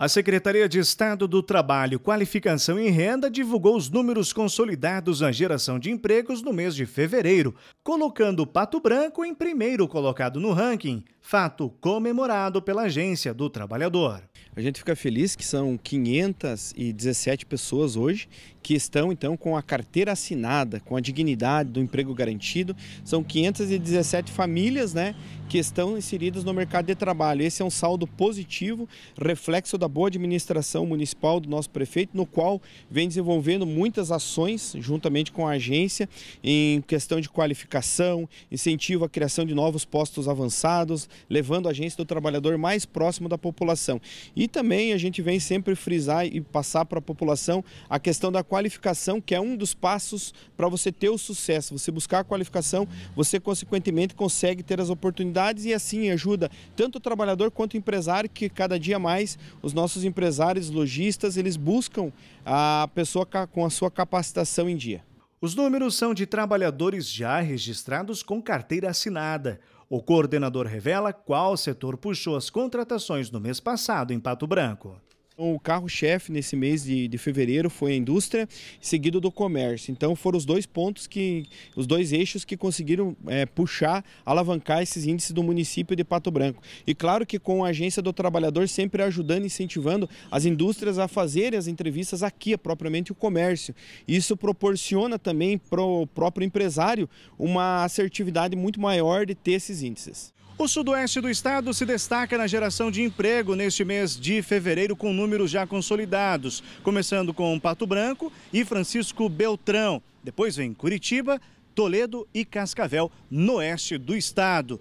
A Secretaria de Estado do Trabalho, Qualificação e Renda divulgou os números consolidados na geração de empregos no mês de fevereiro, colocando Pato Branco em primeiro colocado no ranking, fato comemorado pela Agência do Trabalhador. A gente fica feliz que são 517 pessoas hoje que estão então com a carteira assinada, com a dignidade do emprego garantido. São 517 famílias, né, que estão inseridas no mercado de trabalho. Esse é um saldo positivo, reflexo da boa administração municipal do nosso prefeito, no qual vem desenvolvendo muitas ações juntamente com a agência em questão de qualificação, incentivo à criação de novos postos avançados, levando a agência do trabalhador mais próximo da população. E também a gente vem sempre frisar e passar para a população a questão da qualificação, que é um dos passos para você ter o sucesso. Você buscar a qualificação, você consequentemente consegue ter as oportunidades oportunidades e assim ajuda tanto o trabalhador quanto o empresário, que cada dia mais os nossos empresários, lojistas, eles buscam a pessoa com a sua capacitação em dia. Os números são de trabalhadores já registrados com carteira assinada. O coordenador revela qual setor puxou as contratações no mês passado em Pato Branco. O carro-chefe nesse mês de, de fevereiro foi a indústria, seguido do comércio. Então foram os dois pontos que, os dois eixos que conseguiram é, puxar, alavancar esses índices do município de Pato Branco. E claro que com a agência do trabalhador sempre ajudando, incentivando as indústrias a fazerem as entrevistas aqui, propriamente o comércio. Isso proporciona também para o próprio empresário uma assertividade muito maior de ter esses índices. O sudoeste do estado se destaca na geração de emprego neste mês de fevereiro, com números já consolidados, começando com Pato Branco e Francisco Beltrão. Depois vem Curitiba, Toledo e Cascavel, no oeste do estado.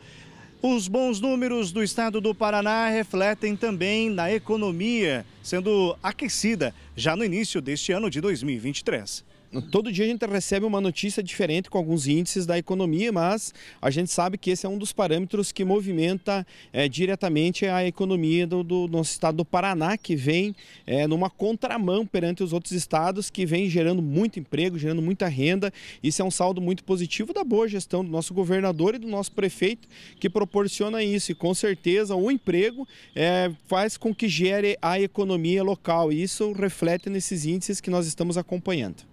Os bons números do estado do Paraná refletem também na economia, sendo aquecida já no início deste ano de 2023 todo dia a gente recebe uma notícia diferente com alguns índices da economia, mas a gente sabe que esse é um dos parâmetros que movimenta é, diretamente a economia do, do, nosso estado do Paraná, que vem é, numa contramão perante os outros estados, que vem gerando muito emprego, gerando muita renda. Isso é um saldo muito positivo da boa gestão do nosso governador e do nosso prefeito, que proporciona isso. E com certeza o emprego é, faz com que gere a economia local. E isso reflete nesses índices que nós estamos acompanhando.